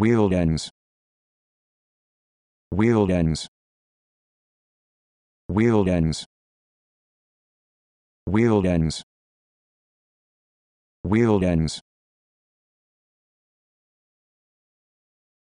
Wheeled ends. Wheeled ends. Wheeled ends. Wheeled ends. Wheeled ends.